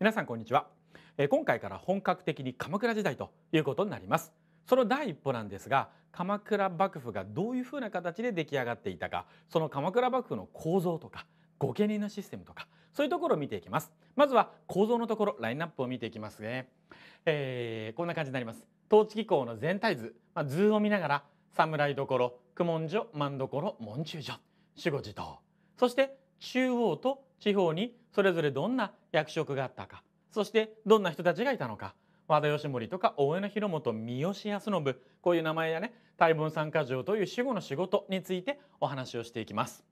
皆さんこんにちは今回から本格的に鎌倉時代ということになりますその第一歩なんですが鎌倉幕府がどういうふうな形で出来上がっていたかその鎌倉幕府の構造とか御家人のシステムとかそういうところを見ていきますまずは構造のところラインナップを見ていきますね、えー、こんな感じになります統治機構の全体図、まあ、図を見ながら侍所公文所万所門中所守護地頭そして中央と地方にそれぞれどんな役職があったかそしてどんな人たちがいたのか和田義盛とか大江の広元三好康信こういう名前やね大分参加状という守護の仕事についてお話をしていきます。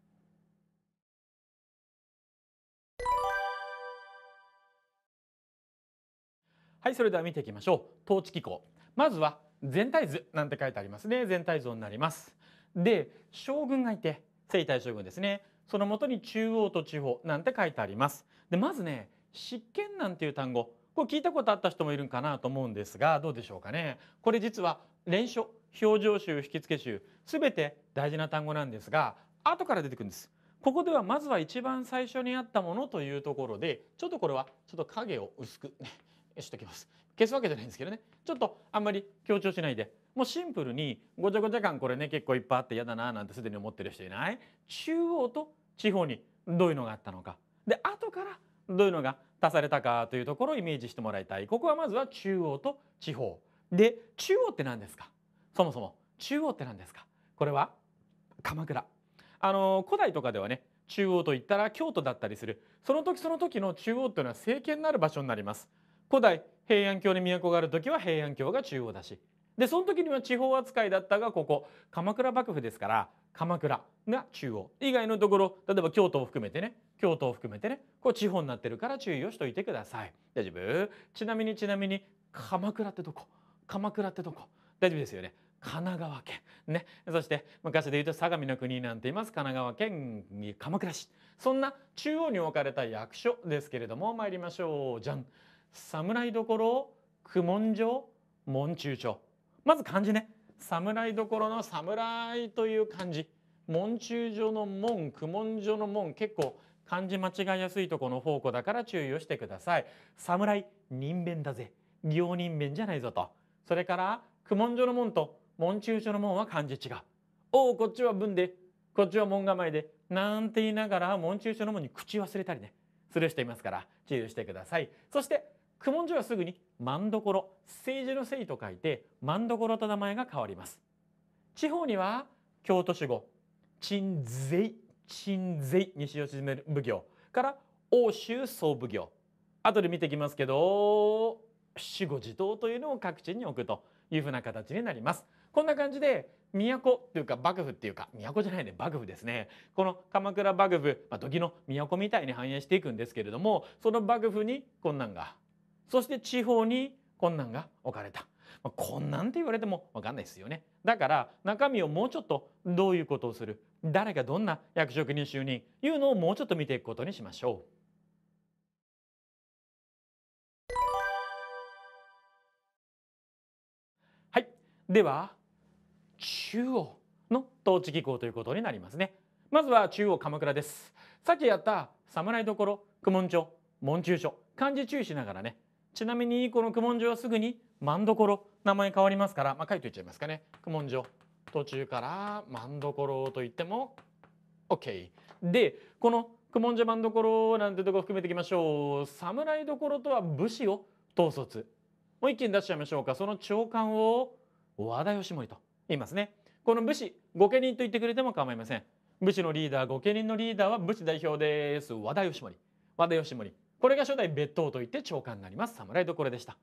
はいそれでは見ていきましょう統治機構まずは全体図なんて書いてありますね全体像になりますで将軍がいて征夷大将軍ですねそのもとに中央と地方なんて書いてあります。でまずね執権なんていう単語これ聞いたことあった人もいるんかなと思うんですがどうでしょうかね。これ実は連書表情集引付集すべて大事な単語なんですが後から出てくるんです。ここではまずは一番最初にあったものというところでちょっとこれはちょっと影を薄く、ね、しときます消すわけじゃないんですけどねちょっとあんまり強調しないでもうシンプルにごちゃごちゃ感これね結構いっぱいあって嫌だななんてすでに思ってる人いない中央と地方にどういうのがあったのかで後からどういうのが足されたかというところをイメージしてもらいたいここはまずは中央と地方で中央って何ですかそもそも中央って何ですかこれは鎌倉あの古代とかではね中央といったら京都だったりするその時その時の中央というのは政権のある場所になります古代平安京に都がある時は平安京が中央だしでその時には地方扱いだったがここ鎌倉幕府ですから鎌倉が中央以外のところ例えば京都を含めてね京都を含めてねこれ地方になってるから注意をしといてください大丈夫ちなみにちなみに鎌倉ってどこ鎌倉ってどこ大丈夫ですよね神奈川県ねそして昔で言うと相模の国なんています神奈川県鎌倉市そんな中央に置かれた役所ですけれども参りましょうじゃん侍所公文書門中帳まず漢字ね侍どころの侍という漢字門中所の門苦門所の門結構漢字間違いやすいとこの宝庫だから注意をしてください侍人弁だぜ行人弁じゃないぞとそれから苦門所の門と門中所の門は漢字違うおおこっちは文でこっちは門構えでなんて言いながら門中所の門に口忘れたりねする人いますから注意してくださいそして公文書はすぐに万所政治の政と書いて万所と名前が変わります地方には京都守護鎮税鎮税西吉締奉行から欧州総奉行後で見てきますけど守護地頭というのを各地に置くというふうな形になりますこんな感じで都というか幕府っていうか都じゃないね幕府ですねこの鎌倉幕府、まあ、時の都みたいに繁栄していくんですけれどもその幕府にこんなんがそして地方に困難が置かれた。まあ、困難って言われても分かんないですよね。だから中身をもうちょっとどういうことをする誰がどんな役職に就任いうのをもうちょっと見ていくことにしましょう。はい、では中央の統治機構ということになりますね。まずは中央鎌倉です。さっきやった侍所、公文書、文中書、漢字注意しながらねちなみにこの公文書はすぐに万所名前変わりますから、まあ、書いといちゃいますかね公文書途中から万所と言っても OK でこの公文書万所なんてとこ含めていきましょう侍所とは武士を統率もう一気に出しちゃいましょうかその長官を和田義盛と言いますねこの武士御家人と言ってくれても構いません武士のリーダー御家人のリーダーは武士代表です和田義盛和田義盛これが初代別当といって長官になります侍どころでした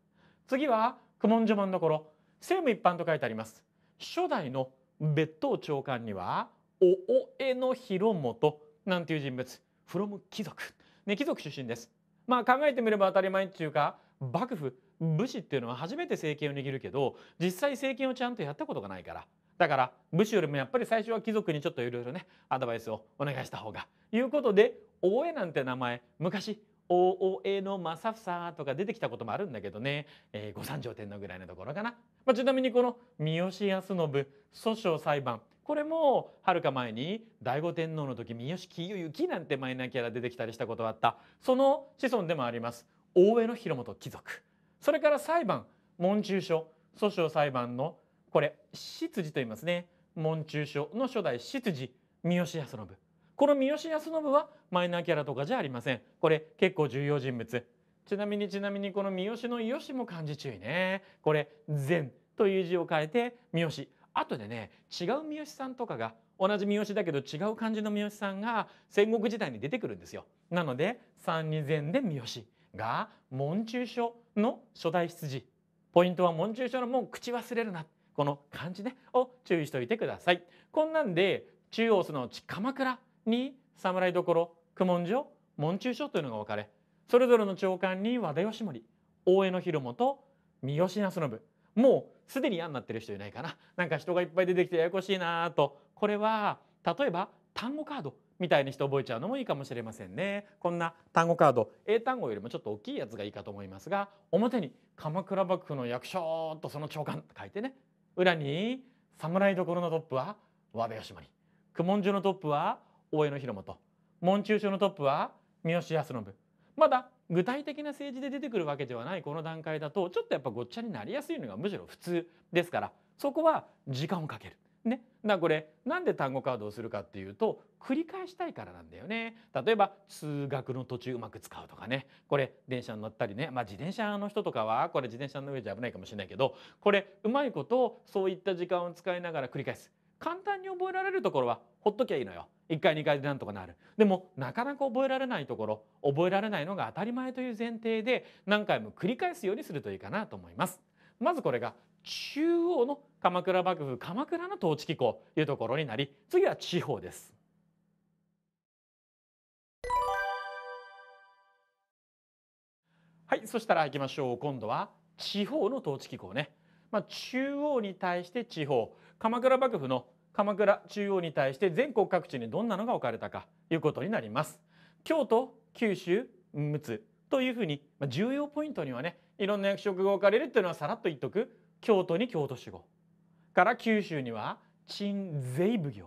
次は公文書版どころ政務一般と書いてあります初代の別当長官にはおおえの広元なんていう人物フロム貴族、ね、貴族出身ですまあ考えてみれば当たり前っていうか幕府武士っていうのは初めて政権を握るけど実際政権をちゃんとやったことがないからだから武士よりもやっぱり最初は貴族にちょっといろいろねアドバイスをお願いした方がいうことで大江なんて名前昔 OOA の正房とか出てきたこともあるんだけどね、えー、御三条天皇ぐらいのところかな、まあ、ちなみにこの三好康信訴訟裁判これもはるか前に醍醐天皇の時三好清行なんてマイナーキャラ出てきたりしたことがあったその子孫でもあります大江の広元貴族それから裁判門中書訴訟裁判のこれ執事と言いますね門中書の初代執事三好康信この三好康信はマイナーキャラとかじゃありませんこれ結構重要人物ちなみにちなみにこの三好の伊しも漢字注意ねこれ善という字を変えて三好後でね違う三好さんとかが同じ三好だけど違う漢字の三好さんが戦国時代に出てくるんですよなので三二善で三好が門中書の初代出自ポイントは門中書のもう口忘れるなこの漢字ねを注意しておいてくださいこんなんで中央その鎌倉に侍どころ公文所門中所というのが置かれそれぞれの長官に和田義盛大江の広元三好康信もうすでに嫌になってる人いないかななんか人がいっぱい出てきてややこしいなとこれは例えば単語カードみたいにして覚えちゃうのもいいかもしれませんねこんな単語カード英単語よりもちょっと大きいやつがいいかと思いますが表に鎌倉幕府の役所とその長官と書いてね裏に侍どころのトップは和田義盛公文書のトップは大江の広元門中省のトップは三好康信まだ具体的な政治で出てくるわけではないこの段階だとちょっとやっぱごっちゃになりやすいのがむしろ普通ですからそこは時間をかける。ね、だこれなんで単語カードをするかっていうと繰り返したいからなんだよね例えば通学の途中うまく使うとかねこれ電車に乗ったりね、まあ、自転車の人とかはこれ自転車の上じゃ危ないかもしれないけどこれうまいことをそういった時間を使いながら繰り返す簡単に覚えられるところはほっときゃいいのよ1回2回でなんとかなるでもなかなか覚えられないところ覚えられないのが当たり前という前提で何回も繰り返すようにするといいかなと思いますまずこれが中央の鎌倉幕府鎌倉の統治機構というところになり次は地方ですはいそしたら行きましょう今度は地方の統治機構ねまあ、中央に対して地方鎌倉幕府の鎌倉中央に対して全国各地にどんなのが置かれたかいうことになります京都九州陸奥というふうに、まあ、重要ポイントにはねいろんな役職が置かれるっていうのはさらっと言っとく京都に京都守護から九州には鎮西奉行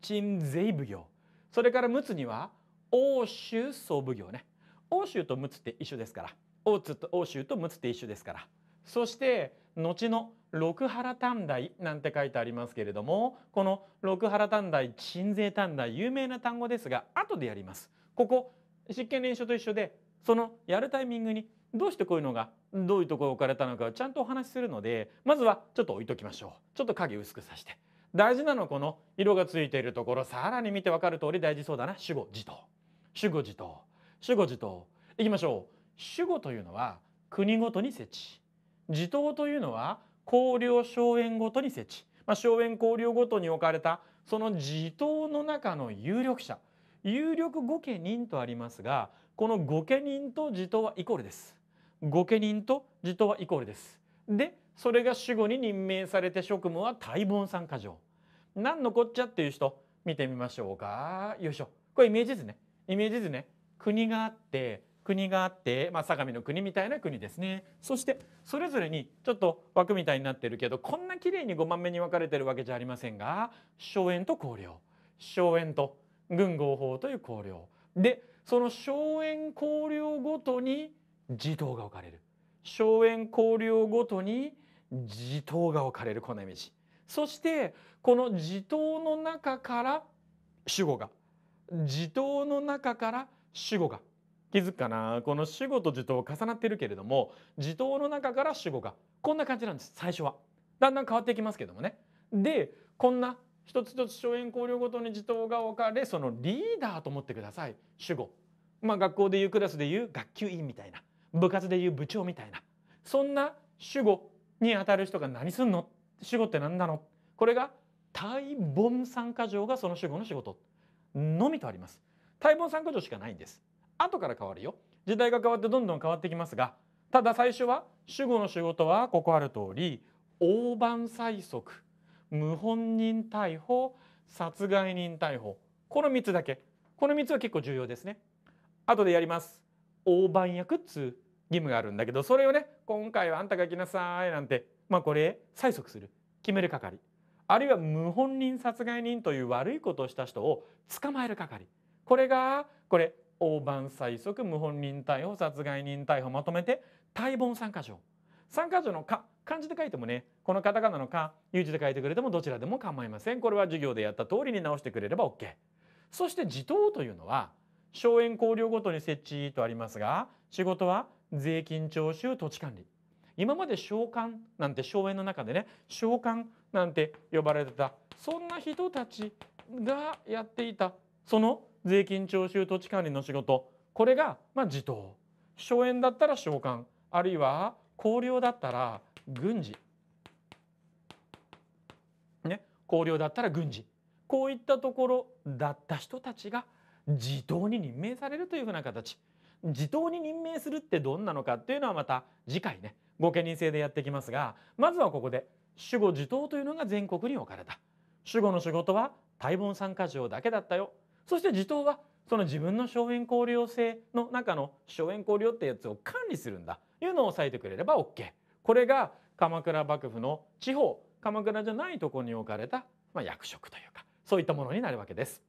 鎮西奉行それから陸奥には奥州総奉行ね奥州と陸奥って一緒ですから奥津と奥州と陸奥って一緒ですからそして後の六原短大なんて書いてありますけれどもこの六原短大鎮西短大有名な単語ですが後でやりますここ実験練習と一緒でそのやるタイミングにどうしてこういうのがどういうところ置かれたのかちゃんとお話しするのでまずはちょっと置いときましょうちょっと影薄くさして大事なのこの色がついているところさらに見て分かる通り大事そうだな主語自頭主語自頭主語自頭いきましょう主語というのは国ごとに設置自頭というのは公領荘園ごとに設置、まあ、荘園公領ごとに置かれたその地頭の中の有力者有力御家人とありますがこの御家人と地頭はイコールです御家人と地頭はイコールですでそれが主語に任命されて職務は大凡参加状何のこっちゃっていう人見てみましょうかよいしょこれイメージ図ねイメージ図ね国があって国があって、まあ、相模の国みたいな国ですねそしてそれぞれにちょっと枠みたいになってるけどこんな綺麗に5番目に分かれてるわけじゃありませんが荘園と公領荘園と軍合法という公領でその荘園公領ごとに地頭が置かれる荘園公領ごとに地頭が置かれるこんイメージそしてこの地頭の中から守護が地頭の中から守護が気づくかなこの主語と受動重なってるけれども受動の中から主語がこんな感じなんです最初は。だんだん変わっていきますけどもね。でこんな一つ一つ荘園交流ごとに自頭が置かれそのリーダーと思ってください主語。まあ、学校でいうクラスでいう学級委員みたいな部活でいう部長みたいなそんな主語にあたる人が何すんの主語って何なのこれが大盆参加条がその主語の仕事のみとあります。大凡参加条しかないんです。後から変わるよ時代が変わってどんどん変わってきますがただ最初は主語の仕事はここある通り大盤催促無本人逮捕殺害人逮捕この3つだけこの3つは結構重要ですね後でやります大盤役っつ義務があるんだけどそれをね今回はあんたが来なさいなんてまあこれ催促する決める係あるいは無本人殺害人という悪いことをした人を捕まえる係これがこれ大盤最速無本人逮捕殺害人逮捕まとめて大盆参箇条参箇条の「か」漢字で書いてもねこのカタカナの「か」有字で書いてくれてもどちらでも構いませんこれは授業でやった通りに直してくれれば OK そして地頭というのは荘園公領ごとに設置とありますが仕事は税金徴収土地管理今まで召喚なんて荘園の中でね召喚なんて呼ばれてたそんな人たちがやっていたその税金徴収土地管理の仕事これがまあ自党荘園だったら召喚あるいは公領だったら軍事ね公領だったら軍事こういったところだった人たちが自党に任命されるというふうな形自党に任命するってどんなのかっていうのはまた次回ね御家人制でやってきますがまずはここで守護自党というのが全国に置かれた守護の仕事は大門参加条だけだったよそして地頭はその自分の荘園交領制の中の荘園交領ってやつを管理するんだというのを押さえてくれれば OK。これが鎌倉幕府の地方鎌倉じゃないところに置かれた、まあ、役職というかそういったものになるわけです。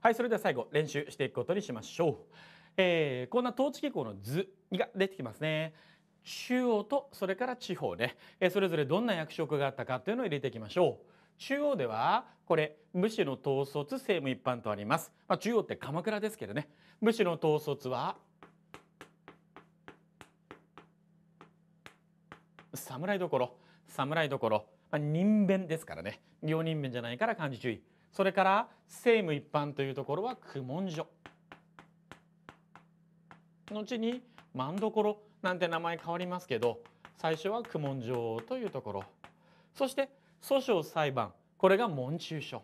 はいそれでは最後練習していくことにしましょう。えー、こんな統治機構の図が出てきますね。中央とそれから地方ねそれぞれどんな役職があったかというのを入れていきましょう。中央ではこれ武士の統率政務一般とあります、まあ、中央って鎌倉ですけどね武士の統率は侍どころ侍どころ、まあ、人弁ですからね行人弁じゃないから漢字注意それから政務一般というところは公文書後に万所なんて名前変わりますけど最初は公文書というところそして訴訟裁判これが文中書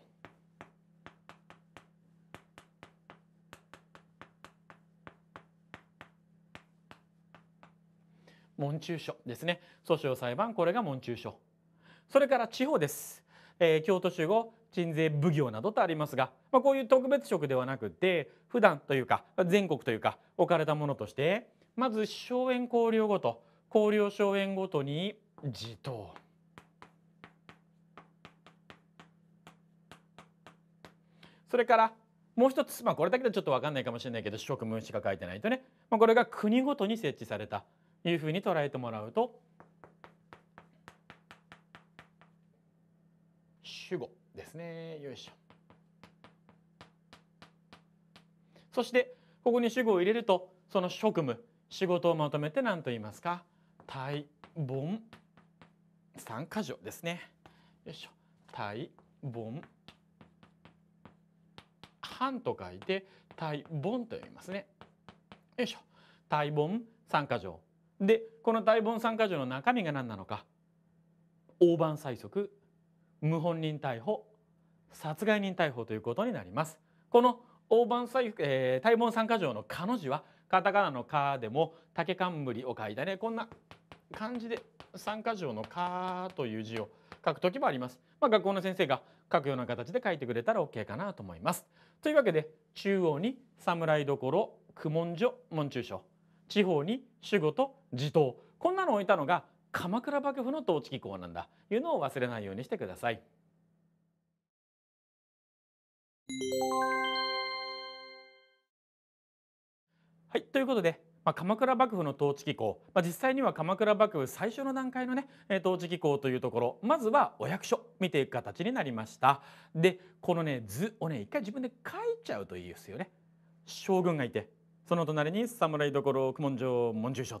文中書ですね訴訟裁判これが文中書それから地方です、えー、京都守護鎮税奉行などとありますが、まあ、こういう特別職ではなくて普段というか全国というか置かれたものとしてまず荘園公領ごと公領荘園ごとに地頭それからもう一つ、まあ、これだけでちょっと分かんないかもしれないけど職務しか書いてないとね、まあ、これが国ごとに設置されたというふうに捉えてもらうと主語ですねよいしょそしてここに主語を入れるとその職務仕事をまとめて何と言いますか対凡三箇条ですね。よいしょ対凡半と書いて対凡と言いますね。よいしょ対凡三箇条でこの対凡三箇条の中身が何なのか大盤催促無本人逮捕殺害人逮捕ということになります。この大盤、えー、対凡三箇条の彼女はカタカナの「カ」でも竹冠を書いたねこんな感じで三箇条の「カ」という字を書く時もあります。まあ、学校の先生が書くような形で書いてくれたら OK かなと思います。というわけで中央に侍どころ公文書門中書地方に守護と地頭こんなのを置いたのが鎌倉幕府の統治機構なんだいうのを忘れないようにしてください。はい、ということで、まあ、鎌倉幕府の統治機構、まあ、実際には鎌倉幕府最初の段階のね統治機構というところまずはお役所見ていく形になりましたでこのね図をね一回自分で書いちゃうといいですよね将軍がいてその隣に侍所公文書文殊所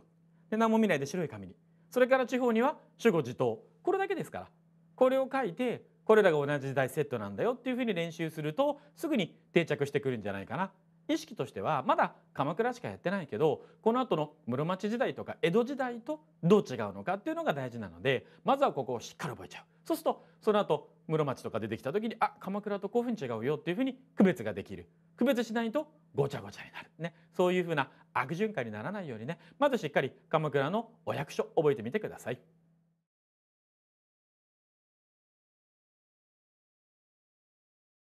で何も見ないで白い紙にそれから地方には守護自党これだけですからこれを書いてこれらが同じ時代セットなんだよっていうふうに練習するとすぐに定着してくるんじゃないかな意識としてはまだ鎌倉しかやってないけどこの後の室町時代とか江戸時代とどう違うのかっていうのが大事なのでまずはここをしっかり覚えちゃうそうするとその後室町とか出てきた時にあ鎌倉とこういうふうに違うよっていうふうに区別ができる区別しないとごちゃごちゃになる、ね、そういうふうな悪循環にならないようにねまずしっかり鎌倉のお役所覚えてみてください。